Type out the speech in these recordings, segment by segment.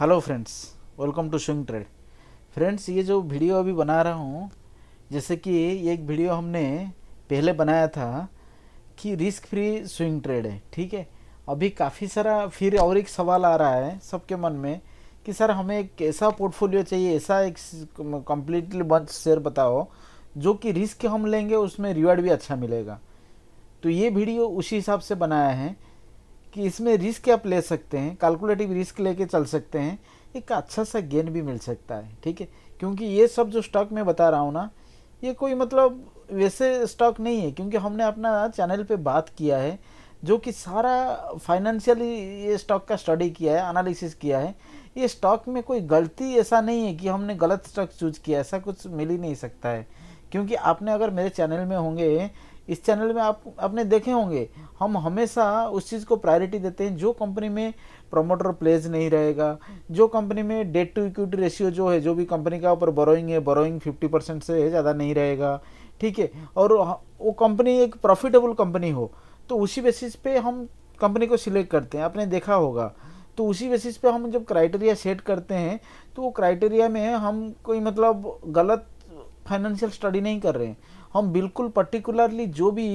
hello friends welcome to swing trade friends ये जो video अभी बना रहा हूँ जैसे कि एक वीडियो हमने पहले बनाया था कि रिस्क फ्री स्विंग ट्रेड है ठीक है अभी काफ़ी सारा फिर और एक सवाल आ रहा है सबके मन में कि सर हमें एक ऐसा पोर्टफोलियो चाहिए ऐसा एक कम्प्लीटली बंच शेयर बताओ जो कि रिस्क हम लेंगे उसमें रिवार्ड भी अच्छा मिलेगा तो ये वीडियो उसी हिसाब से बनाया है कि इसमें रिस्क आप ले सकते हैं कैलकुलेटिव रिस्क लेके चल सकते हैं एक अच्छा सा गेन भी मिल सकता है ठीक है क्योंकि ये सब जो स्टॉक मैं बता रहा हूँ ना ये कोई मतलब वैसे स्टॉक नहीं है क्योंकि हमने अपना चैनल पे बात किया है जो कि सारा फाइनेंशियली ये स्टॉक का स्टडी किया है एनालिसिस किया है ये स्टॉक में कोई गलती ऐसा नहीं है कि हमने गलत स्टॉक चूज किया ऐसा कुछ मिल ही नहीं सकता है क्योंकि आपने अगर मेरे चैनल में होंगे इस चैनल में आप आपने देखे होंगे हम हमेशा उस चीज़ को प्रायोरिटी देते हैं जो कंपनी में प्रमोटर प्लेज नहीं रहेगा जो कंपनी में डेट टू इक्विटी रेशियो जो है जो भी कंपनी का ऊपर बोरोइंग है बोरोइंग फिफ्टी परसेंट से ज़्यादा नहीं रहेगा ठीक है और वो कंपनी एक प्रॉफिटेबल कंपनी हो तो उसी बेसिस पे हम कंपनी को सिलेक्ट करते हैं आपने देखा होगा तो उसी बेसिस पे हम जब क्राइटेरिया सेट करते हैं तो वो क्राइटेरिया में हम कोई मतलब गलत फाइनेंशियल स्टडी नहीं कर रहे हैं हम बिल्कुल पर्टिकुलरली जो भी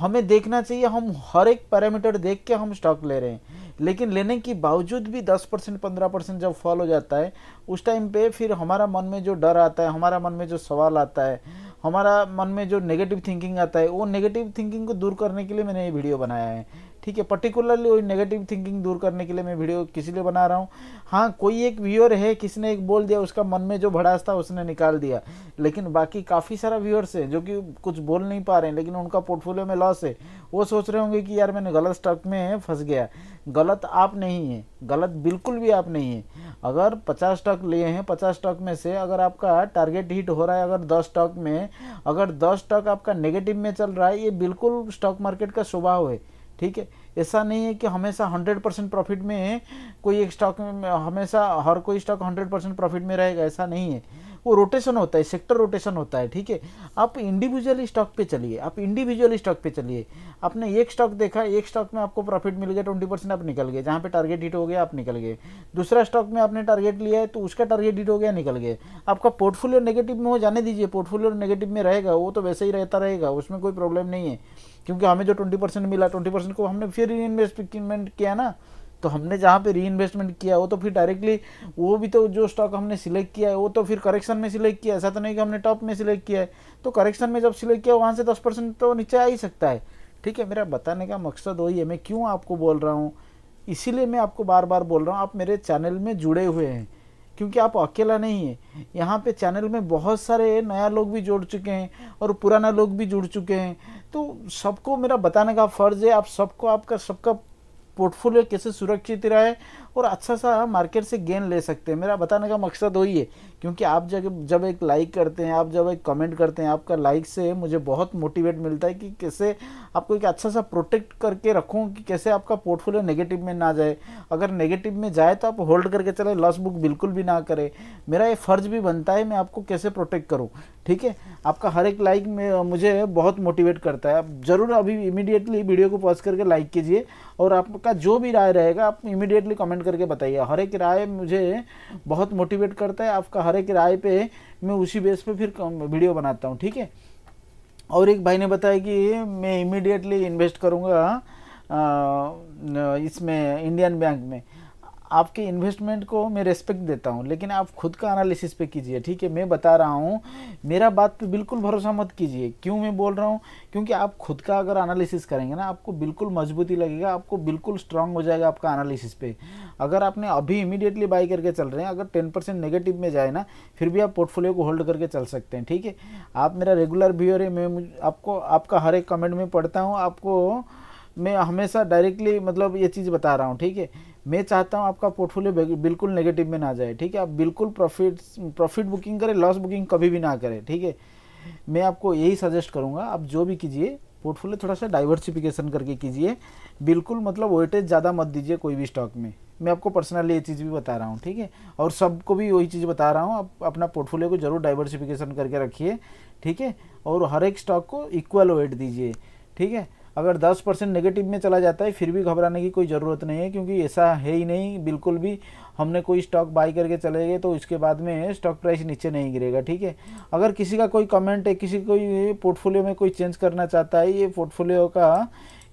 हमें देखना चाहिए हम हर एक पैरामीटर देख के हम स्टॉक ले रहे हैं लेकिन लेने के बावजूद भी 10 परसेंट पंद्रह परसेंट जब फॉल हो जाता है उस टाइम पे फिर हमारा मन में जो डर आता है हमारा मन में जो सवाल आता है हमारा मन में जो नेगेटिव थिंकिंग आता है वो नेगेटिव थिंकिंग को दूर करने के लिए मैंने ये वीडियो बनाया है ठीक है पर्टिकुलरली वही नेगेटिव थिंकिंग दूर करने के लिए मैं वीडियो किसी लिए बना रहा हूँ हाँ कोई एक व्यूअर है किसने एक बोल दिया उसका मन में जो भड़ास था उसने निकाल दिया लेकिन बाकी काफ़ी सारा व्यूअर्स है जो कि कुछ बोल नहीं पा रहे हैं लेकिन उनका पोर्टफोलियो में लॉस है वो सोच रहे होंगे कि यार मैंने गलत स्टॉक में फंस गया गलत आप नहीं है गलत बिल्कुल भी आप नहीं है अगर पचास स्टॉक लिए हैं पचास स्टॉक में से अगर आपका टारगेट हिट हो रहा है अगर दस स्टॉक में अगर दस स्टॉक आपका नेगेटिव में चल रहा है ये बिल्कुल स्टॉक मार्केट का स्वभाव है ठीक है ऐसा नहीं है कि हमेशा 100 परसेंट प्रॉफिट में कोई एक स्टॉक में हमेशा हर कोई स्टॉक 100 परसेंट प्रॉफिट में रहेगा ऐसा नहीं है वो रोटेशन होता है सेक्टर रोटेशन होता है ठीक है आप इंडिविजुअल स्टॉक पे चलिए आप इंडिविजुअल स्टॉक पे चलिए आपने एक स्टॉक देखा एक स्टॉक में आपको प्रॉफिट मिल गया ट्वेंटी परसेंट आप निकल गए जहाँ पे टारगेट हिट हो गया आप निकल गए दूसरा स्टॉक में आपने टारगेट लिया है तो उसका टारगेट हिट हो गया निकल गए आपका पोर्टफोलियो नेगेटिव में हो जाने दीजिए पोर्टफोलियो नेगेटिव में रहेगा वो तो वैसे ही रहता रहेगा उसमें कोई प्रॉब्लम नहीं है क्योंकि हमें जो ट्वेंटी परसेंट मिला ट्वेंटी परसेंट को हमने फिर इन्वेस्टमेंट किया ना तो हमने जहाँ पे री इन्वेस्टमेंट किया वो तो फिर डायरेक्टली वो भी तो जो स्टॉक हमने सिलेक्ट किया है वो तो फिर करेक्शन में सिलेक्ट किया ऐसा तो नहीं कि हमने टॉप में सिलेक्ट किया है तो करेक्शन में जब सिलेक्ट किया वहाँ से दस परसेंट तो नीचे आ ही सकता है ठीक है मेरा बताने का मकसद वही है मैं क्यों आपको बोल रहा हूँ इसीलिए मैं आपको बार बार बोल रहा हूँ आप मेरे चैनल में जुड़े हुए हैं क्योंकि आप अकेला नहीं है यहाँ पे चैनल में बहुत सारे नया लोग भी जुड़ चुके हैं और पुराना लोग भी जुड़ चुके हैं तो सबको मेरा बताने का फ़र्ज़ है आप सबको आपका सबका पोर्टफोलियो कैसे सुरक्षित रहे और अच्छा सा मार्केट से गेन ले सकते हैं मेरा बताने का मकसद वही है क्योंकि आप जब जब एक लाइक करते हैं आप जब एक कमेंट करते हैं आपका लाइक से मुझे बहुत मोटिवेट मिलता है कि कैसे आपको एक अच्छा सा प्रोटेक्ट करके रखूँ कि कैसे आपका पोर्टफोलियो नेगेटिव में ना जाए अगर नेगेटिव में जाए तो आप होल्ड करके चले लॉस बुक बिल्कुल भी ना करें मेरा ये फ़र्ज भी बनता है मैं आपको कैसे प्रोटेक्ट करूँ ठीक है आपका हर एक लाइक में मुझे बहुत मोटिवेट करता है आप ज़रूर अभी इमीडिएटली वीडियो को पॉज करके लाइक कीजिए और आपका जो भी राय रहेगा आप इमीडिएटली कमेंट कमेंट करके बताइए हर एक राय मुझे बहुत मोटिवेट करता है आपका हर एक राय पे मैं उसी बेस पे फिर वीडियो बनाता हूँ ठीक है और एक भाई ने बताया कि मैं इमिडिएटली इन्वेस्ट करूँगा इसमें इंडियन बैंक में आपके इन्वेस्टमेंट को मैं रेस्पेक्ट देता हूँ लेकिन आप खुद का एनालिसिस पे कीजिए ठीक है मैं बता रहा हूँ मेरा बात पे बिल्कुल भरोसा मत कीजिए क्यों मैं बोल रहा हूँ क्योंकि आप खुद का अगर एनालिसिस करेंगे ना आपको बिल्कुल मजबूती लगेगा आपको बिल्कुल स्ट्रांग हो जाएगा आपका एनालिसिस पे अगर आपने अभी इमीडिएटली बाई करके चल रहे हैं अगर टेन परसेंट नेगेटिव में जाए ना फिर भी आप पोर्टफोलियो को होल्ड करके चल सकते हैं ठीक है आप मेरा रेगुलर व्यूअर है मैं आपको आपका हर एक कमेंट में पढ़ता हूँ आपको मैं हमेशा डायरेक्टली मतलब ये चीज़ बता रहा हूँ ठीक है मैं चाहता हूँ आपका पोर्टफोलियो बिल्कुल नेगेटिव में ना जाए ठीक है आप बिल्कुल प्रॉफिट प्रॉफिट बुकिंग करें लॉस बुकिंग कभी भी ना करें ठीक है मैं आपको यही सजेस्ट करूँगा आप जो भी कीजिए पोर्टफोलियो थोड़ा सा डाइवर्सिफिकेशन करके कीजिए बिल्कुल मतलब वेटेज ज़्यादा मत दीजिए कोई भी स्टॉक में मैं आपको पर्सनली ये चीज़ भी बता रहा हूँ ठीक है और सबको भी वही चीज़ बता रहा हूँ आप अपना पोर्टफोलियो को जरूर डाइवर्सिफिकेशन करके रखिए ठीक है और हर एक स्टॉक को इक्वल वेट दीजिए ठीक है अगर 10 परसेंट नेगेटिव में चला जाता है फिर भी घबराने की कोई ज़रूरत नहीं है क्योंकि ऐसा है ही नहीं बिल्कुल भी हमने कोई स्टॉक बाई करके चले गए तो उसके बाद में स्टॉक प्राइस नीचे नहीं गिरेगा ठीक है अगर किसी का कोई कमेंट है किसी कोई पोर्टफोलियो में कोई चेंज करना चाहता है ये पोर्टफोलियो का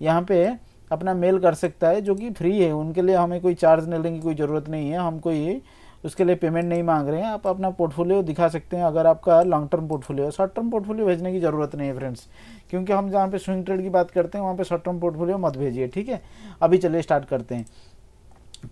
यहाँ पर अपना मेल कर सकता है जो कि फ्री है उनके लिए हमें कोई चार्ज लेने की कोई ज़रूरत नहीं है हम कोई उसके लिए पेमेंट नहीं मांग रहे हैं आप अपना पोर्टफोलियो दिखा सकते हैं अगर आपका long term portfolio short term portfolio भेजने की ज़रूरत नहीं है फ्रेंड्स क्योंकि हम जहाँ पे स्विंग ट्रेड की बात करते हैं वहाँ पे शॉर्ट टर्म पोर्टफोलियो मत भेजिए ठीक है अभी चलिए स्टार्ट करते हैं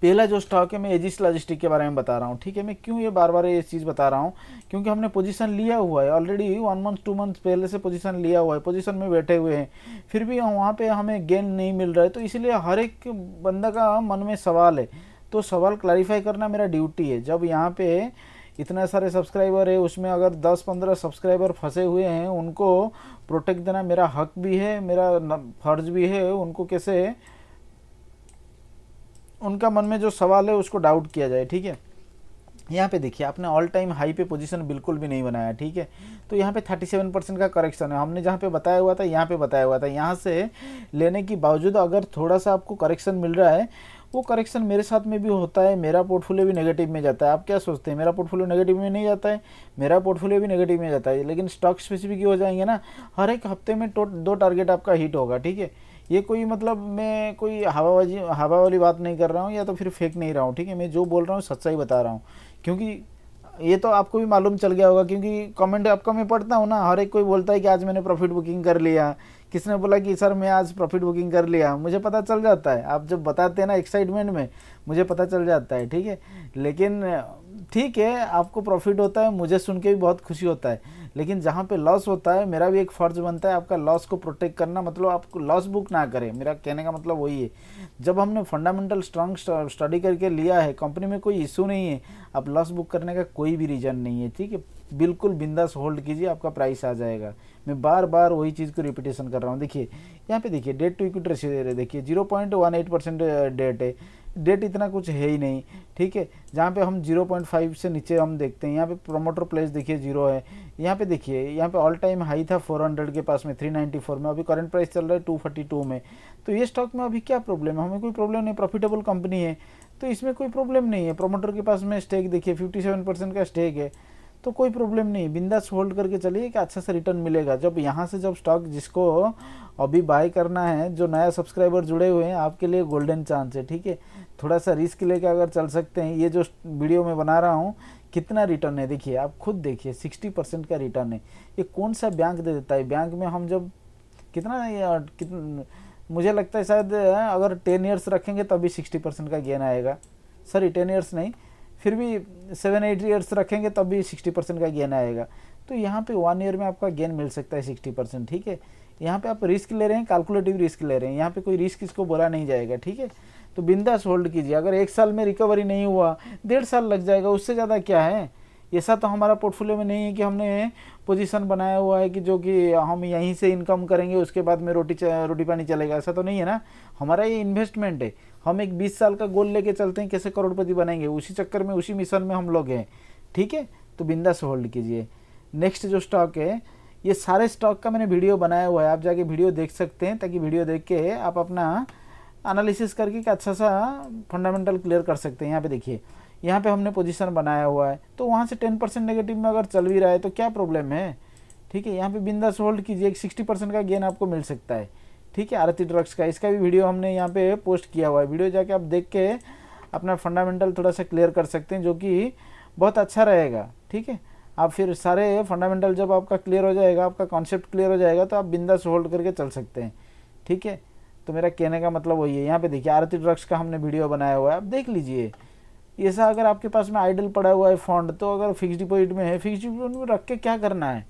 पहला जो स्टॉक है मैं एजिस लॉजिस्टिक के बारे में बता रहा हूँ ठीक है मैं क्यों ये बार बार ये चीज़ बता रहा हूँ क्योंकि हमने पोजीशन लिया हुआ है already one month two month पहले से पोजीशन लिया हुआ है पोजीशन में बैठे हुए हैं फिर भी वहाँ पे हमें गेन नहीं मिल रहा है तो इसलिए हर एक बंदा का मन में सवाल है तो सवाल क्लैरिफाई करना मेरा ड्यूटी है जब यहाँ पे इतने सारे सब्सक्राइबर है उसमें अगर 10-15 सब्सक्राइबर फंसे हुए हैं उनको प्रोटेक्ट देना मेरा हक भी है मेरा फर्ज भी है उनको कैसे उनका मन में जो सवाल है उसको डाउट किया जाए ठीक है यहाँ पे देखिए आपने ऑल टाइम हाई पे पोजीशन बिल्कुल भी नहीं बनाया ठीक है तो यहाँ पे 37 परसेंट का करेक्शन है हमने जहाँ पे बताया हुआ था यहाँ पे बताया हुआ था यहाँ से लेने के बावजूद अगर थोड़ा सा आपको करेक्शन मिल रहा है वो करेक्शन मेरे साथ में भी होता है मेरा पोर्टफोलियो भी नेगेटिव में जाता है आप क्या सोचते हैं मेरा पोर्टफोलियो नेगेटिव में नहीं जाता है मेरा पोर्टफोलियो भी नेगेटिव में जाता है लेकिन स्टॉक स्पेसिफिक हो जाएंगे ना हर एक हफ्ते में दो टारगेट आपका हिट होगा ठीक है ये कोई मतलब मैं कोई हवाबाजी हवा वाली बात नहीं कर रहा हूँ या तो फिर फेंक नहीं रहा हूँ ठीक है मैं जो बोल रहा हूँ सच्चाई बता रहा हूँ क्योंकि ये तो आपको भी मालूम चल गया होगा क्योंकि कमेंट आपका मैं पढ़ता हूँ ना हर एक कोई बोलता है कि आज मैंने प्रॉफिट बुकिंग कर लिया किसने बोला कि सर मैं आज प्रॉफिट बुकिंग कर लिया मुझे पता चल जाता है आप जब बताते हैं ना एक्साइटमेंट में मुझे पता चल जाता है ठीक है लेकिन ठीक है आपको प्रॉफिट होता है मुझे सुन के भी बहुत खुशी होता है लेकिन जहाँ पे लॉस होता है मेरा भी एक फ़र्ज बनता है आपका लॉस को प्रोटेक्ट करना मतलब आपको लॉस बुक ना करें मेरा कहने का मतलब वही है जब हमने फंडामेंटल स्ट्रांग स्टडी करके लिया है कंपनी में कोई इशू नहीं है आप लॉस बुक करने का कोई भी रीज़न नहीं है ठीक है बिल्कुल बिंदास होल्ड कीजिए आपका प्राइस आ जाएगा मैं बार बार वही चीज़ को रिपीटेशन कर रहा हूँ देखिए यहाँ पे देखिए डेट टू इक्विटी रेशियो देखिए zero point one eight percent debt है डेट इतना कुछ है ही नहीं ठीक है जहाँ पे हम 0.5 से नीचे हम देखते हैं यहाँ पे प्रोमोटर प्लेस देखिए जीरो है यहाँ पे देखिए यहाँ पे ऑल टाइम हाई था 400 के पास में 394 में अभी करंट प्राइस चल रहा है 242 में तो ये स्टॉक में अभी क्या प्रॉब्लम है हमें कोई प्रॉब्लम नहीं प्रॉफिटेबल कंपनी है तो इसमें कोई प्रॉब्लम नहीं है प्रोमोटर के पास में स्टेक देखिए फिफ्टी का स्टेक है तो कोई प्रॉब्लम नहीं बिंदास होल्ड करके चलिए कि अच्छा सा रिटर्न मिलेगा जब यहाँ से जब स्टॉक जिसको अभी बाय करना है जो नया सब्सक्राइबर जुड़े हुए हैं आपके लिए गोल्डन चांस है ठीक है थोड़ा सा रिस्क लेके अगर चल सकते हैं ये जो वीडियो मैं बना रहा हूँ कितना रिटर्न है देखिए आप खुद देखिए सिक्सटी परसेंट का रिटर्न है ये कौन सा बैंक दे देता है बैंक में हम जब कितना कितन, मुझे लगता है शायद अगर टेन ईयर्स रखेंगे तभी सिक्सटी परसेंट का गेन आएगा सॉरी टेन ईयर्स नहीं फिर भी सेवन एट ईयर्स रखेंगे तब भी सिक्सटी परसेंट का गेन आएगा तो यहाँ पे वन ईयर में आपका गेन मिल सकता है सिक्सटी परसेंट ठीक है यहाँ पे आप रिस्क ले रहे हैं कैलकुलेटिव रिस्क ले रहे हैं यहाँ पे कोई रिस्क इसको बोला नहीं जाएगा ठीक है तो बिंदास होल्ड कीजिए अगर एक साल में रिकवरी नहीं हुआ डेढ़ साल लग जाएगा उससे ज़्यादा क्या है ऐसा तो हमारा पोर्टफोलियो में नहीं है कि हमने पोजीशन बनाया हुआ है कि जो कि हम यहीं से इनकम करेंगे उसके बाद में रोटी रोटी पानी चलेगा ऐसा तो नहीं है ना हमारा ये इन्वेस्टमेंट है हम एक बीस साल का गोल लेके चलते हैं कैसे करोड़पति बनाएंगे उसी चक्कर में उसी मिशन में हम लोग हैं ठीक है तो बिंदा से होल्ड कीजिए नेक्स्ट जो स्टॉक है ये सारे स्टॉक का मैंने वीडियो बनाया हुआ है आप जाके वीडियो देख सकते हैं ताकि वीडियो देख के आप अपना एनालिसिस करके अच्छा सा फंडामेंटल क्लियर कर सकते हैं यहाँ पे देखिए यहाँ पे हमने पोजीशन बनाया हुआ है तो वहाँ से टेन परसेंट नेगेटिव में अगर चल भी रहा है तो क्या प्रॉब्लम है ठीक है यहाँ पे बिंदास होल्ड कीजिए एक सिक्सटी परसेंट का गेन आपको मिल सकता है ठीक है आरती ड्रग्स का इसका भी वीडियो हमने यहाँ पे पोस्ट किया हुआ है वीडियो जाके आप देख के अपना फंडामेंटल थोड़ा सा क्लियर कर सकते हैं जो कि बहुत अच्छा रहेगा ठीक है आप फिर सारे फंडामेंटल जब आपका क्लियर हो जाएगा आपका कॉन्सेप्ट क्लियर हो जाएगा तो आप बिंदास होल्ड करके चल सकते हैं ठीक है तो मेरा कहने का मतलब वही है यहाँ पे देखिए आरती ड्रग्स का हमने वीडियो बनाया हुआ है आप देख लीजिए ऐसा अगर आपके पास में आइडल पड़ा हुआ है फंड तो अगर फिक्स डिपॉजिट में है फिक्स डिपॉजिट में रख के क्या करना है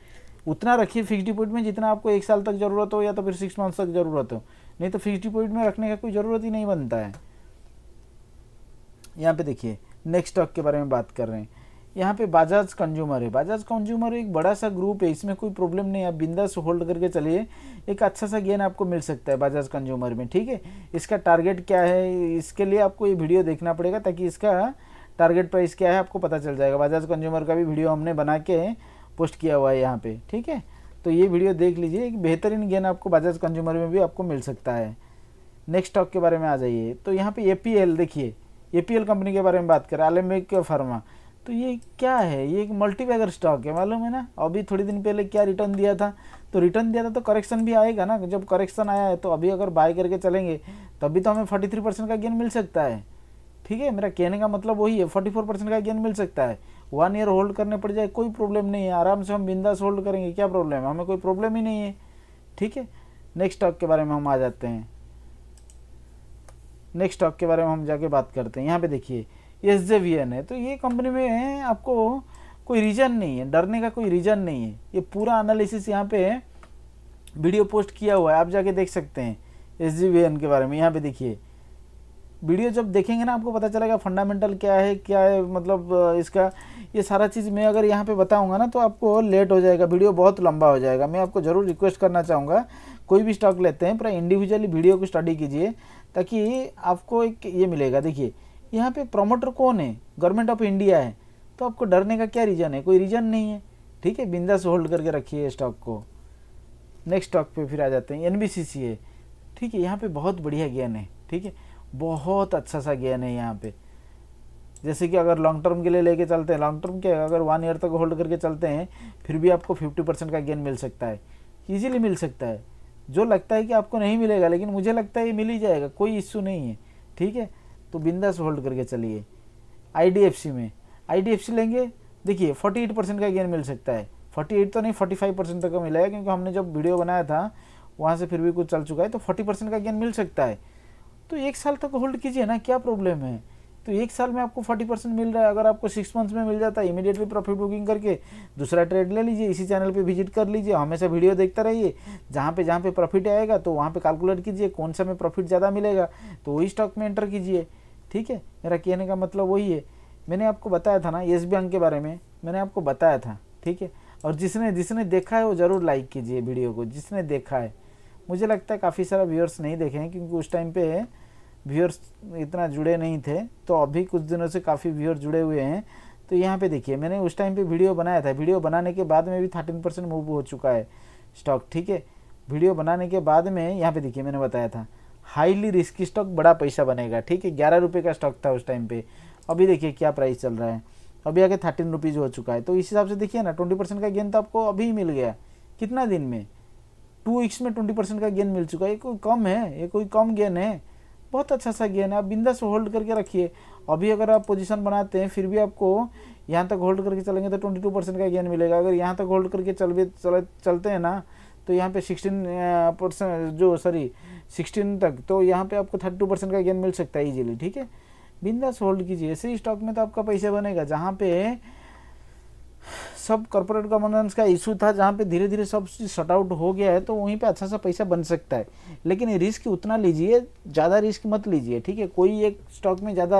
उतना रखिए फिक्स डिपॉजिट में जितना आपको एक साल तक ज़रूरत हो या तो फिर सिक्स मंथ तक ज़रूरत हो नहीं तो फिक्स डिपॉजिट में रखने का कोई ज़रूरत ही नहीं बनता है यहाँ पे देखिए नेक्स्ट स्टॉक के बारे में बात कर रहे हैं यहाँ पे बाजाज कंज्यूमर है बजाज कंज्यूमर एक बड़ा सा ग्रुप है इसमें कोई प्रॉब्लम नहीं है बिंदास होल्ड करके चलिए एक अच्छा सा गेन आपको मिल सकता है बजाज कंज्यूमर में ठीक है इसका टारगेट क्या है इसके लिए आपको ये वीडियो देखना पड़ेगा ताकि इसका टारगेट प्राइस क्या है आपको पता चल जाएगा बजाज कंज्यूमर का भी वीडियो हमने बना के पोस्ट किया हुआ है यहाँ पर ठीक है तो ये वीडियो देख लीजिए एक बेहतरीन गेन आपको बजाज कंज्यूमर में भी आपको मिल सकता है नेक्स्ट स्टॉक के बारे में आ जाइए तो यहाँ पे ए देखिए ए कंपनी के बारे में बात करें आलमिक फार्मा तो ये क्या है ये एक मल्टीपैगर स्टॉक है मालूम है ना अभी थोड़ी दिन पहले क्या रिटर्न दिया था तो रिटर्न दिया था तो करेक्शन भी आएगा ना जब करेक्शन आया है तो अभी अगर बाय करके चलेंगे तभी तो हमें फोर्टी थ्री परसेंट का गेन मिल सकता है ठीक है मेरा कहने का मतलब वही है फोर्टी फोर परसेंट का गेन मिल सकता है वन ईयर होल्ड करने पड़ जाए कोई प्रॉब्लम नहीं है आराम से हम बिंदास होल्ड करेंगे क्या प्रॉब्लम है हमें कोई प्रॉब्लम ही नहीं है ठीक है नेक्स्ट स्टॉक के बारे में हम आ जाते हैं नेक्स्ट स्टॉक के बारे में हम जाके बात करते हैं यहाँ पे देखिए एस जे वी एन है तो ये कंपनी में है आपको कोई रीज़न नहीं है डरने का कोई रीज़न नहीं है ये पूरा एनालिसिस यहाँ पे वीडियो पोस्ट किया हुआ है आप जाके देख सकते हैं एस जे वी एन के बारे में यहाँ पे देखिए वीडियो जब देखेंगे ना आपको पता चलेगा फंडामेंटल क्या है क्या है मतलब इसका ये सारा चीज़ मैं अगर यहाँ पे बताऊँगा ना तो आपको लेट हो जाएगा वीडियो बहुत लंबा हो जाएगा मैं आपको ज़रूर रिक्वेस्ट करना चाहूँगा कोई भी स्टॉक लेते हैं पूरा इंडिविजुअली वीडियो को स्टडी कीजिए ताकि आपको एक ये मिलेगा देखिए यहाँ पे प्रमोटर कौन है गवर्नमेंट ऑफ इंडिया है तो आपको डरने का क्या रीज़न है कोई रीज़न नहीं है ठीक है बिंदास होल्ड करके रखिए स्टॉक को नेक्स्ट स्टॉक पे फिर आ जाते हैं एन है ठीक है यहाँ पे बहुत बढ़िया ज्ञान है ठीक है बहुत अच्छा सा ज्ञान है यहाँ पे जैसे कि अगर लॉन्ग टर्म के लिए लेके चलते हैं लॉन्ग टर्म के अगर वन ईयर तक होल्ड करके चलते हैं फिर भी आपको फिफ्टी परसेंट का गेन मिल सकता है ईजिली मिल सकता है जो लगता है कि आपको नहीं मिलेगा लेकिन मुझे लगता है ये मिल ही जाएगा कोई इश्यू नहीं है ठीक है तो बिंदास होल्ड करके चलिए आईडीएफसी में आईडीएफसी लेंगे देखिए 48 परसेंट का गेन मिल सकता है 48 तो नहीं 45 परसेंट तक का मिला है क्योंकि हमने जब वीडियो बनाया था वहाँ से फिर भी कुछ चल चुका है तो 40 परसेंट का गेन मिल सकता है तो एक साल तक होल्ड कीजिए ना क्या प्रॉब्लम है तो एक साल में आपको 40 परसेंट मिल रहा है अगर आपको सिक्स मंथ्स में मिल जाता है इमीडिएटली प्रॉफिट बुकिंग करके दूसरा ट्रेड ले लीजिए इसी चैनल पे विजिट कर लीजिए हमेशा वीडियो देखता रहिए जहाँ पे जहाँ पे प्रॉफिट आएगा तो वहाँ पे कैलकुलेट कीजिए कौन सा में प्रॉफिट ज़्यादा मिलेगा तो वही स्टॉक में एंटर कीजिए ठीक है मेरा कहने का मतलब वही है मैंने आपको बताया था ना यस बैंक के बारे में मैंने आपको बताया था ठीक है और जिसने जिसने देखा है वो ज़रूर लाइक कीजिए वीडियो को जिसने देखा है मुझे लगता है काफ़ी सारा व्यूअर्स नहीं देखे हैं क्योंकि उस टाइम पे व्यूअर्स इतना जुड़े नहीं थे तो अभी कुछ दिनों से काफ़ी व्यूअर जुड़े हुए हैं तो यहाँ पे देखिए मैंने उस टाइम पे वीडियो बनाया था वीडियो बनाने के बाद में भी थर्टीन परसेंट मूव हो चुका है स्टॉक ठीक है वीडियो बनाने के बाद में यहाँ पे देखिए मैंने बताया था हाईली रिस्की स्टॉक बड़ा पैसा बनेगा ठीक है ग्यारह रुपये का स्टॉक था उस टाइम पे अभी देखिए क्या प्राइस चल रहा है अभी आगे थर्टीन रुपीज़ हो चुका है तो इस हिसाब से देखिए ना ट्वेंटी परसेंट का गेन तो आपको अभी ही मिल गया कितना दिन में टू वीक्स में ट्वेंटी परसेंट का गेन मिल चुका है ये कोई कम है ये कोई कम गेन है बहुत अच्छा सा गेन है आप बिंदास होल्ड करके रखिए अभी अगर आप पोजिशन बनाते हैं फिर भी आपको यहाँ तक होल्ड करके चलेंगे तो ट्वेंटी टू परसेंट का गेन मिलेगा अगर यहाँ तक होल्ड करके चल चलते हैं ना तो यहाँ पे सिक्सटीन परसेंट uh, जो सॉरी सिक्सटीन तक तो यहाँ पे आपको थर्टी टू परसेंट का गेन मिल सकता है इजीली ठीक है बिंदास होल्ड कीजिए ऐसे ही स्टॉक में तो आपका पैसा बनेगा जहाँ पे सब कॉरपोरेट गवर्नेंस का इशू था जहाँ पे धीरे धीरे सब चीज़ शॉर्ट आउट हो गया है तो वहीं पे अच्छा सा पैसा बन सकता है लेकिन रिस्क उतना लीजिए ज़्यादा रिस्क मत लीजिए ठीक है कोई एक स्टॉक में ज़्यादा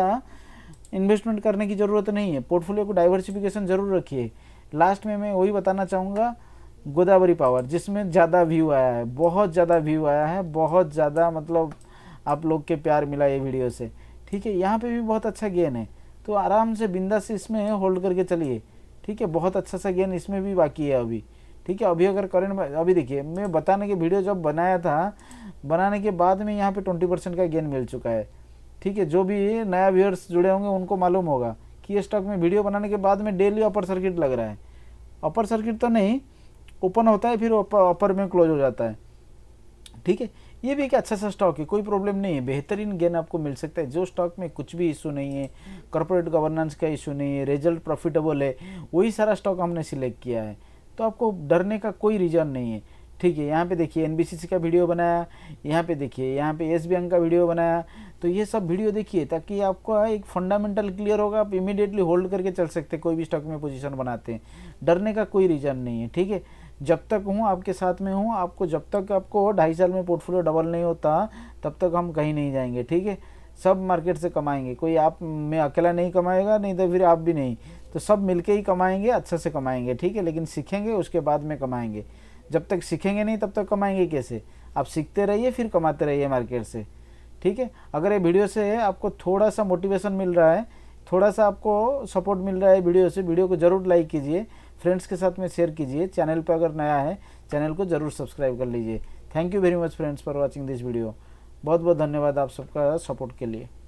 इन्वेस्टमेंट करने की ज़रूरत नहीं है पोर्टफोलियो को डाइवर्सिफिकेशन ज़रूर रखिए लास्ट में मैं वही बताना चाहूँगा गोदावरी पावर जिसमें ज़्यादा व्यू आया है बहुत ज़्यादा व्यू आया है बहुत ज़्यादा मतलब आप लोग के प्यार मिला ये वीडियो से ठीक है यहाँ पे भी बहुत अच्छा गेन है तो आराम से बिंदा से इसमें होल्ड करके चलिए ठीक है बहुत अच्छा सा गेन इसमें भी बाकी है अभी ठीक है अभी अगर करेंट अभी देखिए मैं बताने के वीडियो जब बनाया था बनाने के बाद में यहाँ पर ट्वेंटी परसेंट का गेन मिल चुका है ठीक है जो भी नया व्यूअर्स जुड़े होंगे उनको मालूम होगा कि ये स्टॉक में वीडियो बनाने के बाद में डेली अपर सर्किट लग रहा है अपर सर्किट तो नहीं ओपन होता है फिर अपर में क्लोज हो जाता है ठीक है ये भी एक अच्छा सा स्टॉक है कोई प्रॉब्लम नहीं है बेहतरीन गेन आपको मिल सकता है जो स्टॉक में कुछ भी इशू नहीं है कॉर्पोरेट गवर्नेंस का इशू नहीं है रिजल्ट प्रॉफिटेबल है वही सारा स्टॉक हमने सिलेक्ट किया है तो आपको डरने का कोई रीज़न नहीं है ठीक है यहाँ पे देखिए एन का वीडियो बनाया यहाँ पे देखिए यहाँ पे एस का वीडियो बनाया तो ये सब वीडियो देखिए ताकि आपका एक फंडामेंटल क्लियर होगा आप इमीडिएटली होल्ड करके चल सकते हैं कोई भी स्टॉक में पोजीशन बनाते हैं डरने का कोई रीज़न नहीं है ठीक है जब तक हूँ आपके साथ में हूँ आपको जब तक आपको ढाई साल में पोर्टफोलियो डबल नहीं होता तब तक हम कहीं नहीं जाएंगे ठीक है सब मार्केट से कमाएंगे कोई आप में अकेला नहीं कमाएगा नहीं तो फिर आप भी नहीं तो सब मिलके ही कमाएंगे अच्छे से कमाएंगे ठीक है लेकिन सीखेंगे उसके बाद में कमाएंगे जब तक सीखेंगे नहीं तब तक कमाएंगे कैसे आप सीखते रहिए फिर कमाते रहिए मार्केट से ठीक है अगर ये वीडियो से आपको थोड़ा सा मोटिवेशन मिल रहा है थोड़ा सा आपको सपोर्ट मिल रहा है वीडियो से वीडियो को ज़रूर लाइक कीजिए फ्रेंड्स के साथ में शेयर कीजिए चैनल पर अगर नया है चैनल को ज़रूर सब्सक्राइब कर लीजिए thank you very much friends for watching this video बहुत बहुत धन्यवाद आप सबका सपोर्ट के लिए